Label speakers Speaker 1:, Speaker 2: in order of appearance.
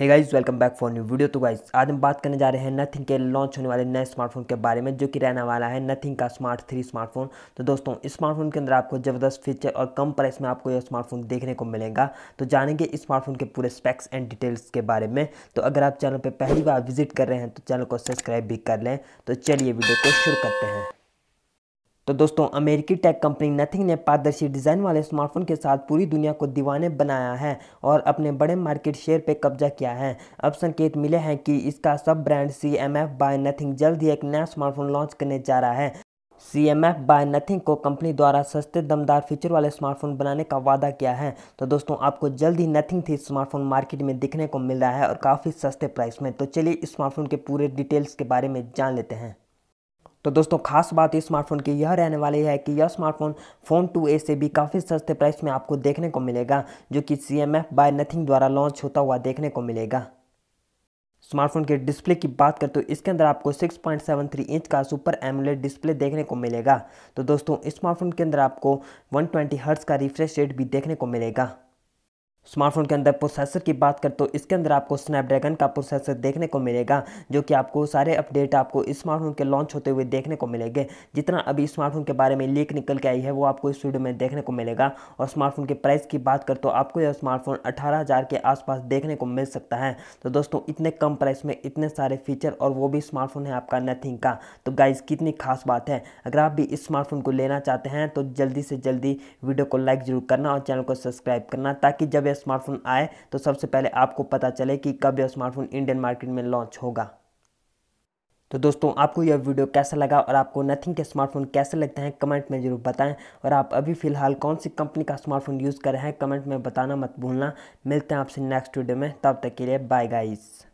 Speaker 1: hey guys welcome back for new video तो guys आज हम बात करने जा रहे हैं नथिंग के लॉन्च होने वाले नए स्मार्टफोन के बारे में जो कि रहने वाला है नथिंग का स्मार्ट थ्री स्मार्टफोन तो दोस्तों इस स्मार्टफोन के अंदर आपको ज़बरदस्त फीचर और कम प्राइस में आपको यह स्मार्टफोन देखने को मिलेगा तो जानेंगे इस स्मार्टफोन के पूरे स्पेक्स एंड डिटेल्स के बारे में तो अगर आप चैनल पर पहली बार विजिट कर रहे हैं तो चैनल को सब्सक्राइब भी कर लें तो चलिए वीडियो को शुरू करते हैं तो दोस्तों अमेरिकी टेक कंपनी नथिंग ने पारदर्शी डिज़ाइन वाले स्मार्टफोन के साथ पूरी दुनिया को दीवाने बनाया है और अपने बड़े मार्केट शेयर पर कब्जा किया है अब संकेत मिले हैं कि इसका सब brand C M F by nothing जल्द ही एक नया स्मार्टफोन लॉन्च करने जा रहा है C M F by nothing को कंपनी द्वारा सस्ते दमदार फीचर वाले स्मार्टफोन बनाने का वादा किया है तो दोस्तों आपको जल्द ही नथिंग थी स्मार्टफोन मार्केट में दिखने को मिल रहा है और काफ़ी सस्ते प्राइस में तो चलिए स्मार्टफोन के पूरे डिटेल्स के बारे में जान लेते हैं तो दोस्तों खास बात इस स्मार्टफोन की यह रहने वाली है कि यह स्मार्टफोन फ़ोन टू ए से भी काफ़ी सस्ते प्राइस में आपको देखने को मिलेगा जो कि C M F by Nothing द्वारा लॉन्च होता हुआ देखने को मिलेगा स्मार्टफोन के डिस्प्ले की बात करें तो इसके अंदर आपको 6.73 इंच का सुपर एमुलेट डिस्प्ले देखने को मिलेगा तो दोस्तों स्मार्टफोन के अंदर आपको 120 हर्ट्ज़ का रिफ्रेश रेट भी देखने को मिलेगा स्मार्टफोन के अंदर प्रोसेसर की बात कर तो इसके अंदर आपको स्नैपड्रैगन का प्रोसेसर देखने को मिलेगा जो कि आपको सारे अपडेट आपको स्मार्टफोन के लॉन्च होते हुए देखने को मिलेंगे जितना अभी स्मार्टफोन के बारे में लीक निकल के आई है वो आपको इस वीडियो में देखने को मिलेगा और स्मार्टफोन के प्राइस की बात कर तो आपको यह स्मार्टफोन अठारह के आसपास देखने को मिल सकता है तो दोस्तों इतने कम प्राइस में इतने सारे फीचर और वो भी स्मार्टफोन है आपका नथिंग का तो गाइज़ कितनी खास बात है अगर आप भी इस स्मार्टफोन को लेना चाहते हैं तो जल्दी से जल्दी वीडियो को लाइक ज़रूर करना और चैनल को सब्सक्राइब करना ताकि जब यह स्मार्टफोन आए तो सबसे पहले आपको पता चले कि कब यह स्मार्टफोन इंडियन मार्केट में लॉन्च होगा तो दोस्तों आपको यह वीडियो कैसा लगा और आपको नथिंग के स्मार्टफोन कैसे लगते हैं कमेंट में ज़रूर बताएं और आप अभी फ़िलहाल कौन सी कंपनी का स्मार्टफोन यूज़ कर रहे हैं कमेंट में बताना मत भूलना मिलते हैं आपसे नेक्स्ट वीडियो में तब तक के लिए बाय गाइज़